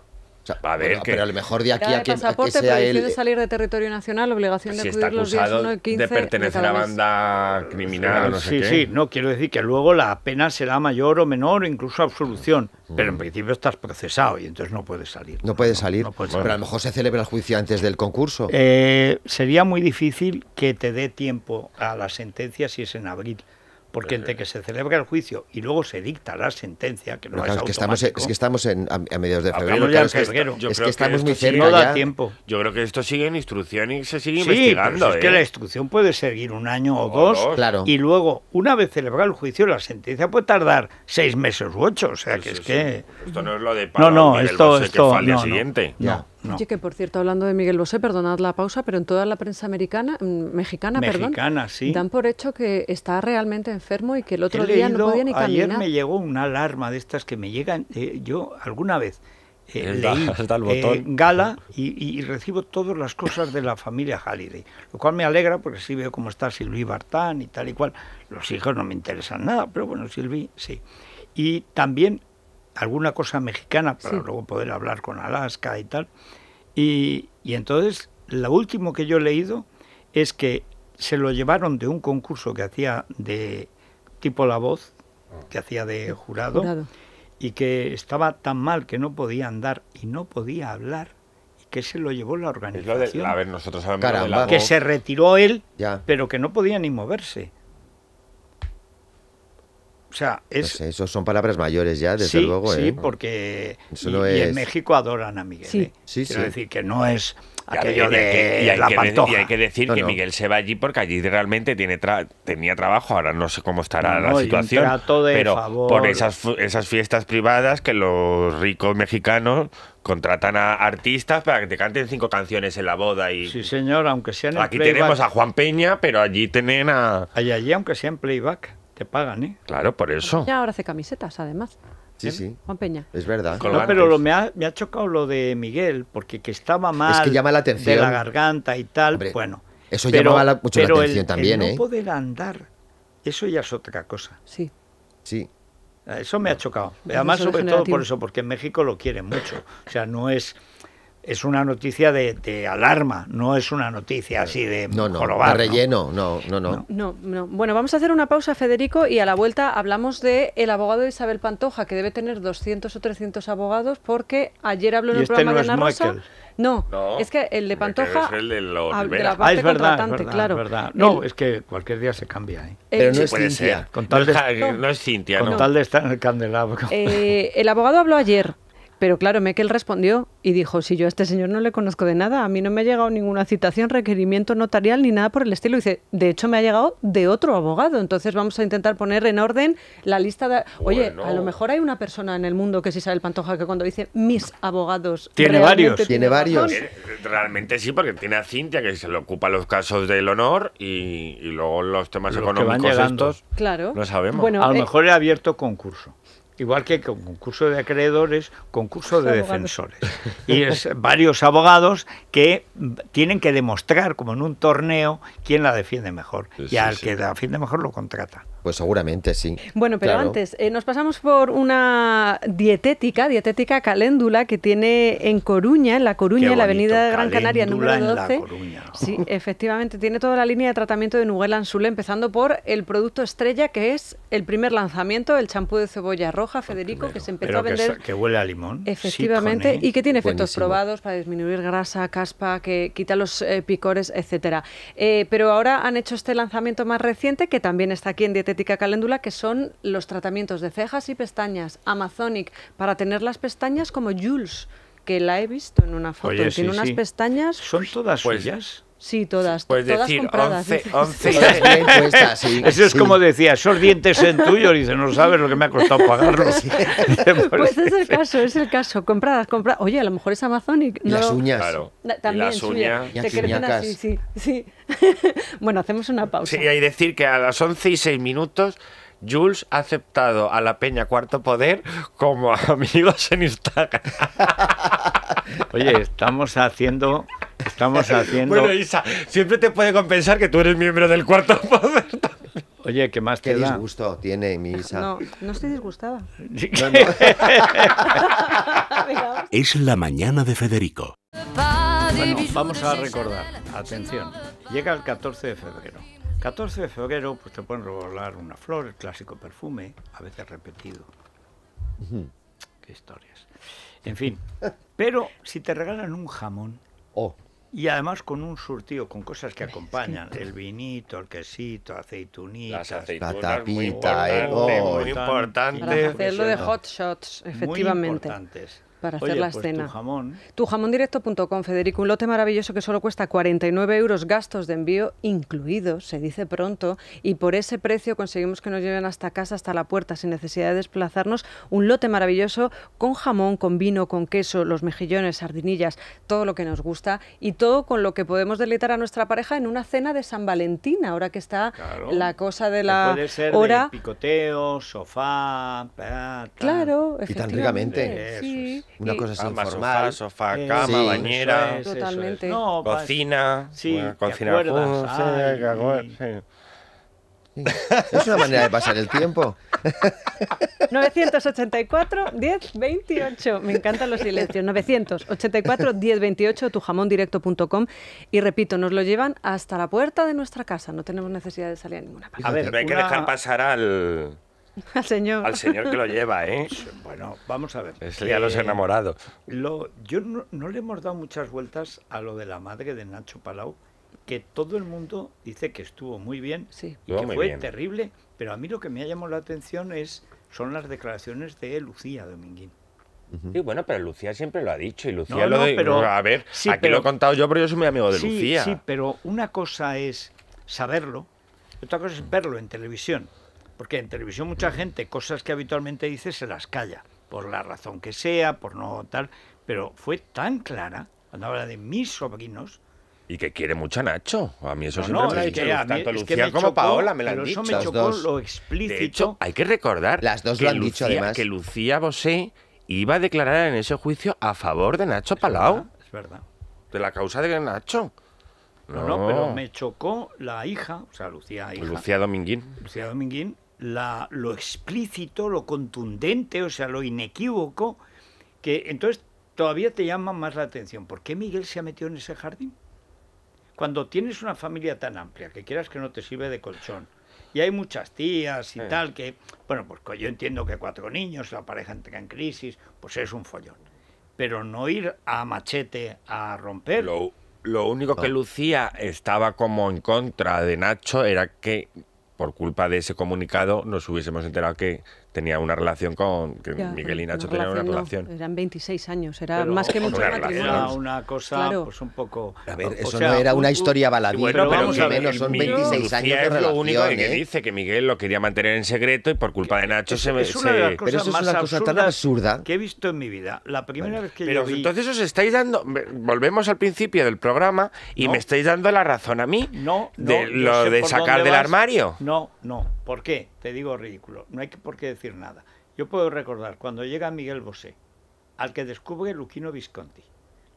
a ver, que... pero a lo mejor de aquí a que, sea él... sea de eh, salir
de territorio nacional, obligación de si los días 1 15 de pertenecer a
banda criminal no sí, qué... Sí, sí, no quiero decir que luego la pena será mayor o menor incluso absolución, pero en mm. principio estás procesado y entonces no puedes salir. No puedes salir, pero a lo mejor se celebra el juicio antes del concurso. Eh, sería muy difícil que te dé tiempo a la sentencia si es en abril porque entre que se celebra el juicio y luego se dicta la sentencia, que no, es, que estamos, es que
estamos en, a, mediados de febrero. es que, estamos muy cerca.
tiempo. Yo creo que esto sigue en instrucción y se sigue investigando. Es que la ¿eh?
instrucción puede seguir un año o, dos, Claro. y luego, una vez celebrado el juicio, la sentencia puede tardar seis meses u ocho. O sea, que es que. Esto no es lo de. no, no, esto. al siguiente. No
que por cierto, hablando de Miguel Bosé, perdonad la pausa, pero en toda la prensa americana, mm, mexicana,
dan
por hecho que está realmente enfermo y que el otro día no podía ni caminar. Ayer me
llegó una alarma de estas que me llegan, eh, yo alguna vez eh, leí eh, Gala y, recibo todas las cosas de la familia Halliday, lo cual me alegra porque sí veo cómo está Silvi Bartán y tal y cual. Los hijos no me interesan nada, pero bueno, Silvi sí. Y también alguna cosa mexicana para luego poder hablar con Alaska y tal. Y, entonces, lo último que yo he leído es que se lo llevaron de un concurso que hacía de tipo La Voz, que hacía de jurado, y que estaba tan mal que no podía andar y no podía hablar, y que se lo llevó la organización. a ver, nosotros sabemos Que se retiró él, pero que no podía ni moverse. O sea,
es... eso son palabras mayores ya,
desde luego, luego. Sí, sí, ¿eh?
porque... Y, en México adoran a Miguel. Sí, ¿eh? sí, Quiero decir que no es aquello de hay la que, pantoja. Y hay que decir que Miguel
se va allí porque allí realmente tiene tenía trabajo, ahora no sé cómo estará la situación, pero favor. por esas, esas fiestas privadas que los ricos mexicanos contratan a artistas para que te canten cinco canciones en la boda y sí señor aunque sea en aquí playback. tenemos a Juan Peña pero allí tienen
a allí allí aunque sea en playback te pagan, ¿eh? Claro, por eso.
Ya ahora hace camisetas, además. Sí, sí. Juan Peña.
Es verdad. No, pero lo, me, ha, chocado lo de Miguel, porque que estaba mal. Es que llama la atención. De la garganta y tal. bueno. Eso llama llamaba mucho la atención también, el ¿eh? No poder andar, eso ya es otra cosa. Sí. Sí. Eso me ha chocado. Además, sobre todo por eso, porque en México lo quieren mucho. O sea, no es es una noticia de, alarma, no es una noticia así de no, no, relleno, no. No, no,
no, no. Bueno, vamos a hacer una pausa, Federico, y a la vuelta hablamos de el abogado de Isabel Pantoja, que debe tener 200 o 300 abogados, porque ayer habló en el este programa de Ana Rosa. No, es que el de Pantoja. Es el de ah, es verdad, es verdad, claro. verdad. No, es que
cualquier día se cambia. ¿eh? eh Pero no es Cintia. Con tal de, no, es Cintia, Con tal de estar en el candelabro.
Eh, el abogado habló ayer pero claro, Mekel respondió y dijo, si yo a este señor no le conozco de nada, a mí no me ha llegado ninguna citación, requerimiento notarial ni nada por el estilo. dice, de hecho me ha llegado de otro abogado, entonces vamos a intentar poner en orden la lista de... Oye, a lo mejor hay una persona en el mundo que sabe el Pantoja que cuando dice mis abogados... Tiene varios. Tiene, varios. Eh,
realmente sí, porque tiene a Cintia que se le ocupa los casos del honor y, luego
los temas económicos Claro. No sabemos. a lo eh, mejor he abierto concurso. Igual que con concurso de acreedores, concurso de defensores. Y es varios abogados que tienen que demostrar, como en un torneo, quién la defiende mejor. y al que la defiende mejor lo contrata.
Pues seguramente sí.
Bueno, pero antes, eh, nos pasamos por una dietética, dietética caléndula, que tiene en Coruña, en La Coruña, en la avenida de Gran Canaria número 12. Sí, efectivamente, tiene toda la línea de tratamiento de Nuguel Ansule, empezando por el producto estrella, que es el primer lanzamiento, el champú de cebolla roja, ah, Federico, que se empezó a vender. Que, que, huele
a limón. Efectivamente, y que tiene efectos probados
para disminuir grasa, caspa, que quita los eh, picores, etcétera. Eh, pero ahora han hecho este lanzamiento más reciente, que también está aquí en dietética Caléndula, que son los tratamientos de cejas y pestañas, Amazonic, para tener las pestañas como Jules, que la he visto en una foto, tiene unas pestañas... ¿Son todas pues, Sí, todas. Pues todas decir, compradas, 11, 11. Eso es como
decía, esos dientes en tuyo y no sabes lo que me ha costado pagarlos.
pues es el caso, es el caso. Compradas, compradas. Oye, a lo mejor es Amazon y... No... Las uñas. Claro. También, las uñas. Te crecen sí, sí. bueno, hacemos una pausa. Sí, hay
que decir que a las 11 y 6 minutos... Jules ha aceptado a la Peña Cuarto Poder
como amigos en Instagram. Oye, estamos haciendo Estamos haciendo. Bueno, Isa,
siempre te puede compensar que tú eres miembro del cuarto poder.
Oye, ¿qué más
te
da?
disgusto tiene mi Isa?
No, no estoy disgustada.
es la mañana de Federico.
Bueno, vamos a recordar. Atención. Llega el 14 de febrero. 14 de febrero, pues te pueden regalar una flor, el clásico perfume, a veces repetido. Qué historias. En fin. Pero si te regalan un jamón. Oh. Y además con un surtido, con cosas que acompañan. El vinito, el quesito, aceitunitas. tapita, muy importante, muy Para hacerlo de hot
shots, efectivamente. Muy para hacer la escena. Pues tu jamón. Tujamondirecto.com, Federico, un lote maravilloso que solo cuesta 49 euros, gastos de envío incluidos, se dice pronto, y por ese precio conseguimos que nos lleven hasta casa, hasta la puerta, sin necesidad de desplazarnos. Un lote maravilloso con jamón, con vino, con queso, los mejillones, sardinillas, todo lo que nos gusta y todo con lo que podemos deleitar a nuestra pareja en una cena de San Valentín, ahora que está la cosa de la puede ser
picoteo, sofá,
Claro, efectivamente.
Una cosa así Sofá,
sofá cama, bañera.
cocina. cocina. Es una manera de pasar el tiempo.
984 1028 Me encantan los silencios. 984 1028 tujamondirecto.com y repito, nos lo llevan hasta la puerta de nuestra casa. No tenemos necesidad de salir a ninguna parte. A ver, hay que dejar
pasar al
Al señor. que lo
lleva, ¿eh?
Bueno, vamos a ver. Es el día eh, los enamorados. Lo, yo no, le hemos dado muchas vueltas a lo de la madre de Nacho Palau, que todo el mundo dice que estuvo muy bien, y que fue terrible, pero a mí lo que me ha llamado la atención es son las declaraciones de Lucía Dominguín. y bueno, pero Lucía siempre lo ha dicho y Lucía lo no, pero, A ver, aquí lo he contado
yo, pero yo soy muy amigo de Lucía. Sí,
pero una cosa es saberlo, otra cosa es verlo en televisión. Porque en televisión mucha gente cosas que habitualmente dice se las calla, por la razón que sea, por no tal, pero fue tan clara cuando habla de mis sobrinos.
Y que quiere mucho a Nacho. A mí eso siempre me ha dicho. tanto Lucía como Paola me lo han dicho. Eso me chocó lo explícito. De hecho, hay que recordar Las dos que, lo Lucía, que Lucía Bosé iba a declarar en ese juicio a favor de Nacho Palau. es verdad. De la causa de Nacho. No. no. pero me
chocó la hija, o sea, Lucía Lucía Dominguín. Lucía Dominguín, lo explícito, lo contundente, o sea, lo inequívoco, que entonces todavía te llama más la atención. ¿Por qué Miguel se ha metido en ese jardín? Cuando tienes una familia tan amplia, que quieras que no te sirve de colchón, y hay muchas tías y tal, que, bueno, pues yo entiendo que cuatro niños, la pareja entra en crisis, pues es un follón. Pero no ir a machete a romper.
lo único que ah. Lucía estaba como en contra de Nacho era que por culpa de ese comunicado nos hubiésemos enterado que tenía una relación con Miguel y Nacho tenían una relación.
eran 26 años, era más que mucho matrimonio. Era
una cosa pues un poco A ver, eso no era una historia baladí, bueno, pero, pero menos son 26 años de es lo único que dice
que Miguel lo quería mantener en secreto y por culpa de Nacho se Pero eso es una cosa tan absurda
que he visto en mi vida. La primera vez que Pero
entonces os estáis dando volvemos al principio del programa y me estáis dando la razón a mí. No, de lo de sacar del armario.
No, no. ¿Por qué? Te digo ridículo, no hay por qué decir nada. Yo puedo recordar cuando llega Miguel Bosé, al que descubre Luquino Visconti.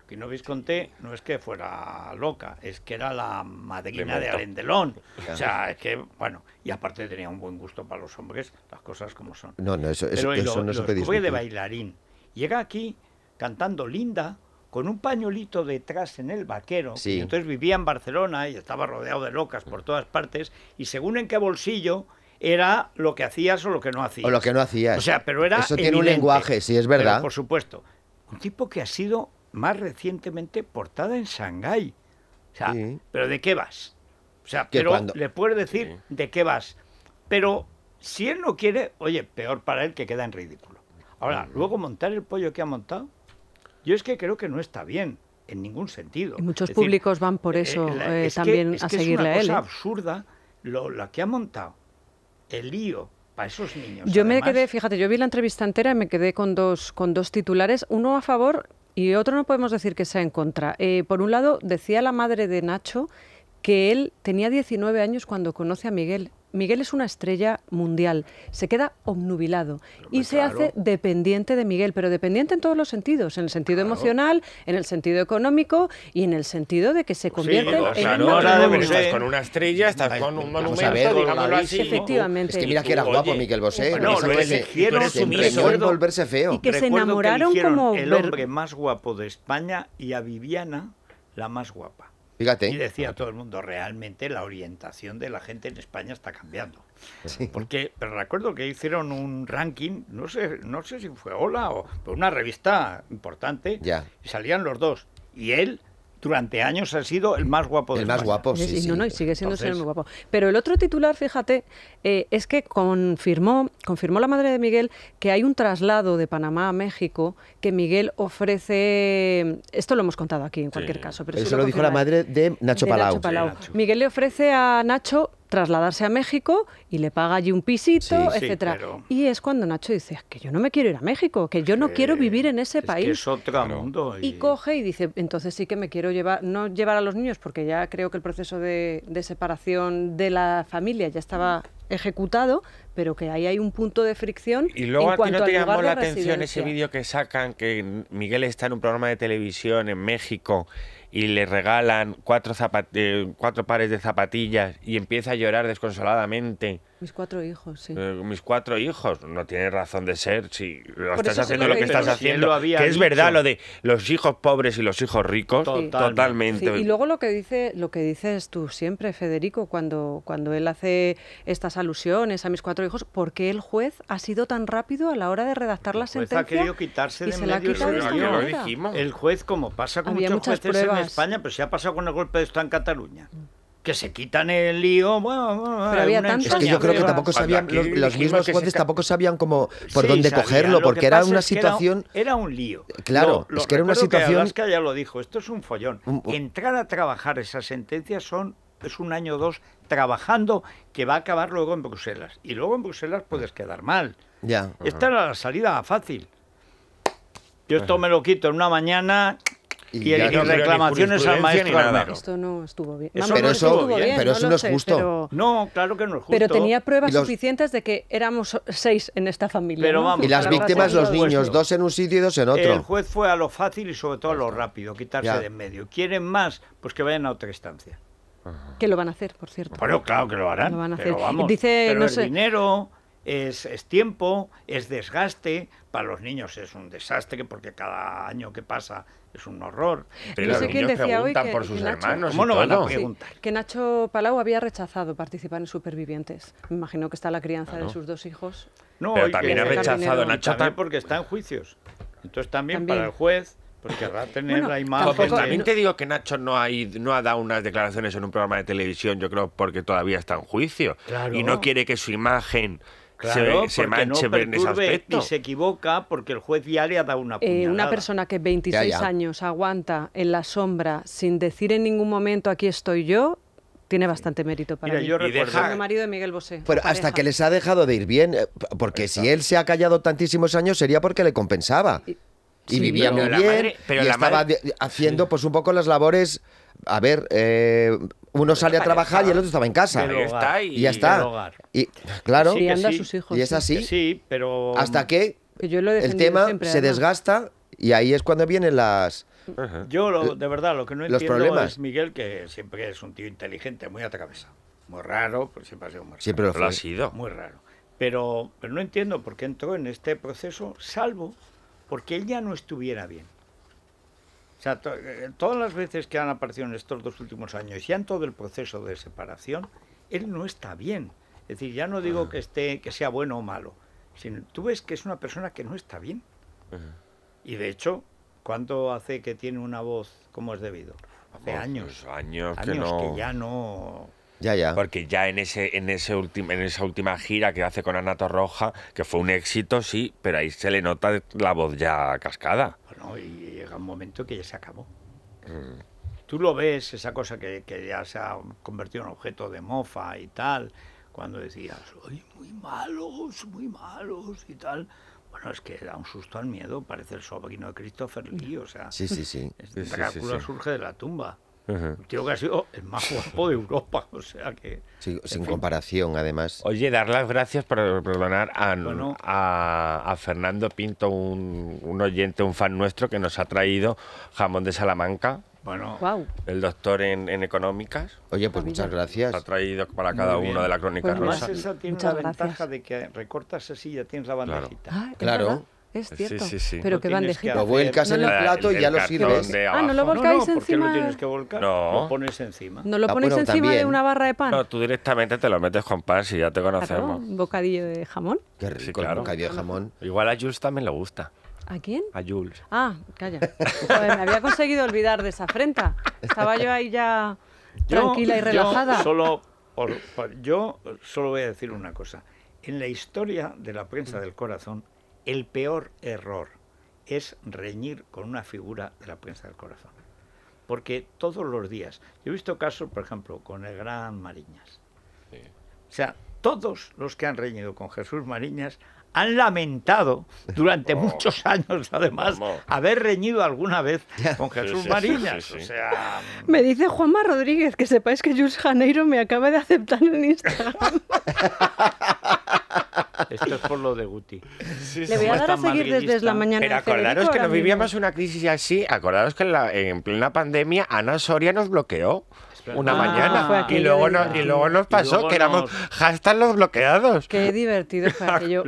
Luquino Visconti no es que fuera loca, es que era la madrina de Arendelón. O sea, es que, bueno, y aparte tenía un buen gusto para los hombres, las cosas como son. No, no, eso, eso, lo, no se descubre de bailarín. Llega aquí cantando Linda, con un pañolito detrás en el vaquero. Sí. Y entonces vivía en Barcelona y estaba rodeado de locas por todas partes. Y según en qué bolsillo era lo que hacías o lo que no hacías. O lo que no hacías. O sea, pero era. Eso tiene un lenguaje, sí, es verdad. por supuesto. Un tipo que ha sido más recientemente portada en Shanghái. O sea, ¿pero de qué vas? O sea, pero le puedes decir de qué vas. Pero si él no quiere, oye, peor para él que queda en ridículo. Ahora, luego montar el pollo que ha montado, yo es que creo que no está bien en ningún sentido. muchos públicos van por eh, eso eh, eh, también a seguirle a él. Es una cosa absurda lo, la que ha montado el lío para esos niños. Yo me quedé,
fíjate, yo vi la entrevista entera y me quedé con dos, con dos titulares, uno a favor y otro no podemos decir que sea en contra. Eh, por un lado, decía la madre de Nacho que él tenía 19 años cuando conoce a Miguel Miguel es una estrella mundial, se queda obnubilado y se hace dependiente de Miguel, pero dependiente en todos los sentidos, en el sentido emocional, en el sentido económico y en el sentido de que se convierte en un no, Estás con una
estrella, estás con un monumento,
Efectivamente. Es que mira que era guapo Miguel Bosé. no, lo eligieron
volverse feo. Y que se enamoraron como... El hombre
más guapo de España y a Viviana la más guapa. Y decía todo el mundo, realmente la orientación de la gente en España está cambiando. Porque pero recuerdo que hicieron un ranking, no sé, no sé si fue Hola o una revista importante, ya. y salían los dos. Y él durante años ha sido el más guapo de El más guapo, sí, No, no, y sigue siendo el más
guapo. Pero el otro titular, fíjate, eh, es que confirmó, confirmó la madre de Miguel que hay un traslado de Panamá a México que Miguel ofrece... Esto lo hemos contado aquí en cualquier caso. Pero Eso lo, dijo la
madre de Nacho Palau.
Miguel le ofrece a Nacho trasladarse a México y le paga allí un pisito, etcétera. Y es cuando Nacho dice, que yo no me quiero ir a México, que yo no quiero vivir en ese país.
es otro mundo. Y...
coge y dice, entonces sí que me quiero llevar, no llevar a los niños, porque ya creo que el proceso de, separación de la familia ya estaba ejecutado, pero que ahí hay un punto de fricción. Y luego a ti no te llamó la atención ese vídeo
que sacan, que Miguel está en un programa de televisión en México y le regalan cuatro, eh, cuatro pares de zapatillas y empieza a llorar desconsoladamente
mis cuatro hijos, sí.
Eh, mis cuatro hijos, no tiene razón de ser si estás haciendo lo que estás haciendo. que es verdad lo de los hijos pobres y los hijos ricos. Totalmente. y luego
lo que dice, lo que dices tú siempre, Federico, cuando, cuando él hace estas alusiones a mis cuatro hijos, ¿por qué el juez ha sido tan rápido a la hora de redactar la sentencia? El juez ha querido quitarse de El
juez, como pasa con muchos jueces en España, pero se ha pasado con el golpe de Estado en Cataluña. Mm que se quitan el lío. Bueno, había tantos. Es que yo creo que tampoco sabían, los, los mismos jueces tampoco
sabían cómo por dónde cogerlo, porque era una situación.
Era un, lío. Claro, es que era una situación. Que ya lo dijo, esto es un follón. Entrar a trabajar esas sentencias son es un año o dos trabajando que va a acabar luego en Bruselas. Y luego en Bruselas puedes quedar mal.
Ya. Esta
era la salida fácil. Yo esto me lo quito en una mañana, y, reclamaciones al maestro Esto
no estuvo bien. pero, eso, estuvo bien, pero eso no, es justo.
No, claro que no es justo. Pero tenía pruebas
suficientes de que éramos seis en esta familia. y las víctimas,
los niños,
dos en un sitio y dos en otro. El
juez fue a lo fácil y sobre todo a lo rápido, quitarse de en medio. ¿Quieren más? Pues que vayan a otra instancia.
Que lo van a hacer, por cierto. Bueno, claro que lo harán. Pero Dice, no el sé...
dinero... Es, es, tiempo, es desgaste, para los niños es un desastre porque cada año que pasa es un horror. Pero no sé decía por sus hermanos. no
que Nacho Palau había rechazado participar en Supervivientes. Me imagino que está la crianza de sus dos hijos. No, pero también ha rechazado Nacho también ¿eh? porque
está en juicios. Entonces también, para el juez porque va a tener la imagen. también te digo
que Nacho no ha, no ha dado unas declaraciones en un programa de televisión, yo creo, porque todavía está en juicio. Y no
quiere que su imagen Claro, se, porque no y se equivoca porque el juez ya le ha dado una eh, una persona que 26 años
aguanta en la sombra sin decir en ningún momento aquí estoy yo, tiene bastante mérito para mí. Yo y deja... marido de Miguel Bosé. Pero hasta que
les ha dejado de ir bien, eh, porque si él se ha callado tantísimos años sería porque le compensaba.
Y, vivía muy bien, pero y estaba
haciendo pues un poco las labores, a ver, eh, uno sale a trabajar y el otro estaba en casa. Pero está y, y ya está. Y, claro. sus hijos. Y es así.
Sí, pero. Hasta que, el tema se desgasta
y ahí es cuando vienen las.
Yo, eh, de verdad, lo que no entiendo es Miguel, que siempre es un tío inteligente, muy atravesado. Muy raro, por siempre ha sido muy raro. lo, ha sido. Muy raro. Pero, pero no entiendo por qué entró en este proceso, salvo porque él ya no estuviera bien. O sea, eh, eh, todas las veces que han aparecido en estos dos últimos años, ya en todo el proceso de separación, él no está bien. Es decir, ya no digo ah. que esté, que sea bueno o malo, sino tú ves que es una persona que no está bien. Y de hecho, ¿cuánto hace que tiene una voz como es debido? Hace años. años, que, no... ya no.
Ya, Porque ya en ese, en ese en esa última gira que hace con Anato Roja, que fue un éxito, sí, pero ahí se le nota la voz ya cascada.
Y llega un momento que ya se acabó. Mm. Tú lo ves, esa cosa que, ya se ha convertido en objeto de mofa y tal, cuando decías, soy muy malos, muy malos! y tal. Bueno, es que da un susto al miedo, parece el sobrino de Christopher Lee, o sea, sí, sí, sí. surge de la tumba tío que ha sido el más guapo de Europa, o sea que... Sí, sin
comparación,
además. Oye, dar las gracias por perdonar a, a, Fernando Pinto, un, un oyente, un fan nuestro, que nos ha traído jamón de Salamanca, bueno, el doctor en, económicas. Oye, pues muchas gracias. Ha traído para cada uno de la crónica pues rosa. esa
tiene la ventaja de que recortas así y ya tienes la bandejita. Ah, claro. claro. Es cierto. Sí, Pero que van de gira. Lo vuelcas en el plato y ya lo sirves. Ah, no lo volcáis no, encima. ¿Por qué lo tienes que volcar? No. Lo pones encima.
No lo ah, pones encima de una barra de pan.
No, tú directamente te lo metes con pan si ya te conocemos. un
bocadillo de jamón.
Qué rico, un jamón. Igual a Jules también le
gusta. ¿A quién? A Jules.
Ah, calla. Joder, me había conseguido olvidar de esa afrenta. Estaba yo ahí ya tranquila y relajada.
solo, yo solo voy a decir una cosa. En la historia de la prensa del corazón el peor error es reñir con una figura de la prensa del corazón. Porque todos los días, yo he visto casos, por ejemplo, con el gran Mariñas. O sea, todos los que han reñido con Jesús Mariñas han lamentado durante oh. muchos años, además, haber reñido alguna vez con Jesús Mariñas.
Mm. Me dice Juanma Rodríguez que sepáis que Jules Janeiro me acaba de aceptar en Instagram.
Esto es por lo de Guti. Le voy a dar a seguir
desde
la mañana. Pero acordaros que no vivíamos
una crisis así. Acordaros que en, plena pandemia Ana Soria nos bloqueó una ah, mañana. Y luego, nos, y luego nos pasó que éramos hasta los bloqueados. Qué divertido fue aquello.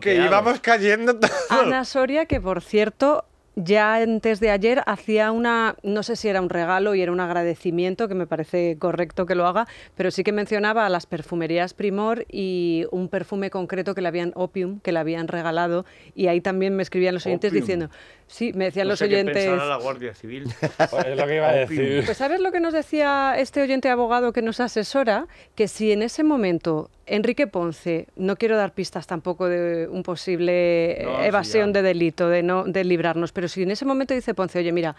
que íbamos cayendo Ana
Soria, que por cierto, ya antes de ayer hacía una, no sé si era un regalo y era un agradecimiento, que me parece correcto que lo haga, pero sí que mencionaba a las perfumerías Primor y un perfume concreto que le habían, Opium, que le habían regalado, y ahí también me escribían los oyentes diciendo, Sí, me decían los sé oyentes. Qué la Guardia
Civil. pues es lo que iba a decir. Pues
sabes lo que nos decía este oyente abogado que nos asesora, que si en ese momento Enrique Ponce, no quiero dar pistas tampoco de un posible evasión de delito, de no de librarnos, pero si en ese momento dice Ponce, oye, mira,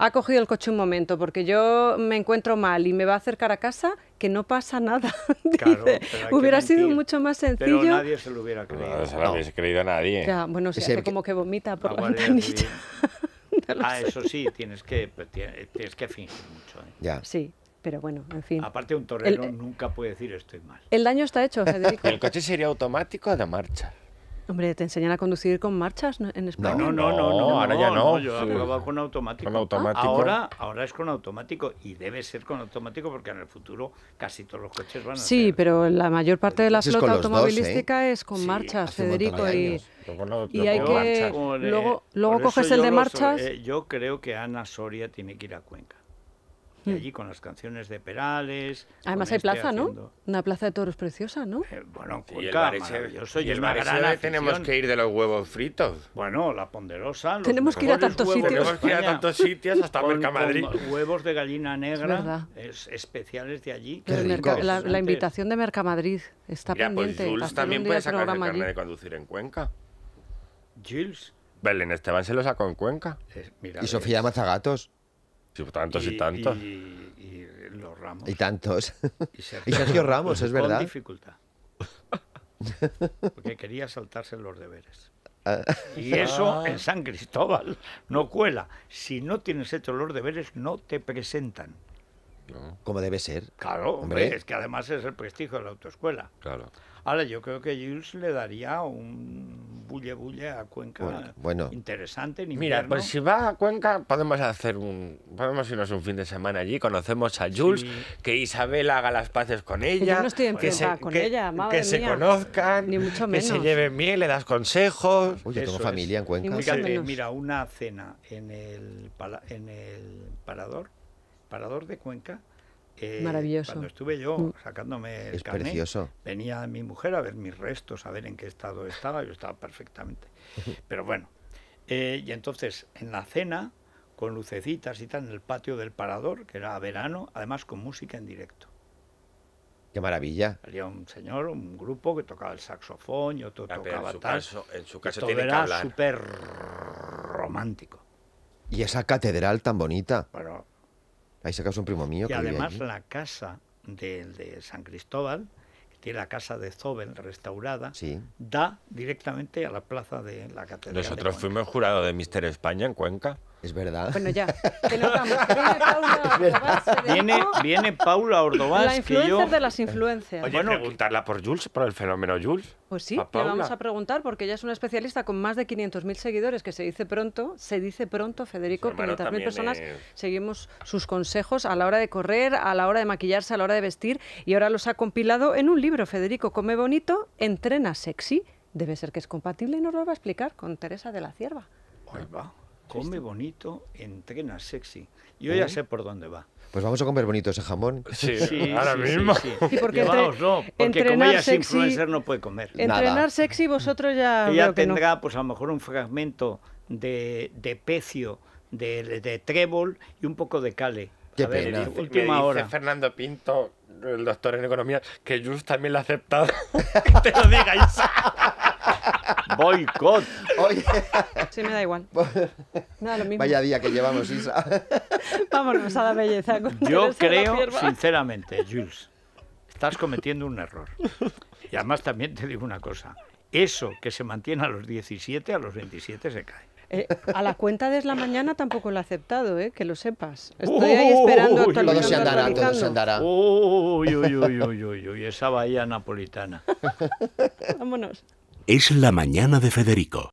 ha cogido el coche un momento porque yo me encuentro mal y me va a acercar a casa, que no pasa nada. Claro, hubiera sido mucho más sencillo. Pero nadie
se lo hubiera creído. No, se lo creído Ya, bueno, se hace
como que vomita por ah, la, ventanilla.
ah, eso sí, tienes que, tienes que fingir mucho. ¿eh? Ya.
Sí pero bueno, en fin. Aparte un torero eh,
nunca puede decir estoy mal.
El daño está hecho, Federico. el
coche sería automático a la marcha.
Hombre, te enseñan a conducir con marchas en España. No, no, no, ahora ya no. yo he
con Con automático. Ahora, es con automático y debe ser con automático porque en el futuro casi todos los coches van a Sí, pero la mayor parte de la flota automovilística ¿eh? es con marchas, Federico. Y, hay que. luego, luego coges el de marchas. Eh, yo creo que Ana Soria tiene que ir a Cuenca. Y mm. allí con las canciones de Perales. Además hay este plaza, ¿no?
Una plaza de toros preciosa, ¿no? Eh, bueno,
Cuenca, yo soy y el gran tenemos que ir de los huevos fritos. Bueno, la ponderosa. tenemos que ir a tantos sitios. hasta Mercamadrid. huevos de gallina negra especiales de allí. La, invitación
de Mercamadrid está pues pendiente. Jules también puede sacar el carnet de
conducir en Cuenca. Jules.
Belén Esteban se lo sacó en Cuenca. Eh, mira, y eh, Sofía Mazagatos. Pues tantos y, tantos.
Y, los Ramos. Y
tantos.
Y Sergio, Sergio Ramos, es verdad. Con dificultad.
Porque quería saltarse los deberes.
Y ah. eso en San
Cristóbal no cuela. Si no tienes hecho los deberes, no te presentan.
Como debe ser. Claro, hombre, es que
además es el prestigio de la autoescuela. Claro. Ahora, yo creo que Jules le daría un bulle bulle a Cuenca bueno, interesante. Mira, pues si
va a Cuenca, podemos hacer un. Podemos irnos un fin de semana allí, conocemos a Jules, que Isabel haga las paces con ella. que se, se conozcan, que se lleven bien, le das consejos. Oye, tengo familia en
Cuenca. mira, una cena en el, en el parador Parador de Cuenca. Eh, Maravilloso. Cuando estuve yo mm. sacándome el es precioso. venía mi mujer a ver mis restos, a ver en qué estado estaba. Yo estaba perfectamente. Pero bueno, eh, y entonces en la cena, con lucecitas y tal, en el patio del Parador, que era verano, además con música en directo.
¡Qué maravilla!
Había un señor, un grupo que tocaba el saxofón y otro ah, tocaba en su tal. Caso, en su era súper
romántico. Y esa catedral tan bonita. Bueno, Ahí se un primo mío. Y además
la casa de, San Cristóbal, que tiene la casa de Zobel restaurada, da directamente a la plaza de la catedral. Nosotros
fuimos jurado de Mister España en Cuenca. Es verdad. Bueno,
ya,
Viene
Paula Ordovás. Viene, Paula La influencer de las influencias. Oye, bueno, preguntarla por Jules, por el fenómeno Jules. Pues sí, le vamos a
preguntar porque ella es una especialista con más de 500.000 seguidores, que se dice pronto, se dice pronto, Federico, 500.000 personas. Seguimos sus consejos a la hora de correr, a la hora de maquillarse, a la hora de vestir y ahora los ha compilado en un libro, Federico, Come Bonito, Entrena Sexy. Debe ser que es compatible y nos lo va a explicar con Teresa de la Cierva.
Ahí va. Come bonito, entrena sexy. Yo ¿Eh? ya sé por dónde va.
Pues vamos a comer bonito ese jamón. Sí, sí ahora mismo. no, porque
sexy, no puede comer. Entrenar
sexy vosotros ya... Ella tendrá
pues a lo mejor un fragmento de, de pecio, de, de trébol y un poco de cale. a ver, Dice, última me dice hora.
Fernando Pinto, el doctor en economía,
que Jus también lo
ha aceptado.
que te lo digáis. Boicot. Oye. Sí, me da igual. Vaya día que llevamos, Isa. Vámonos a la belleza. Yo creo,
sinceramente, Jules, estás cometiendo un error. Y además también te digo una cosa. Eso que se mantiene a los 17, a los 27 se cae.
Eh, a la cuenta de la mañana tampoco lo he aceptado, eh, que lo sepas. Estoy ahí
esperando uy, Todo se andará, todo se Uy, uy, uy, uy, uy, esa bahía napolitana.
Vámonos.
Es la mañana de Federico.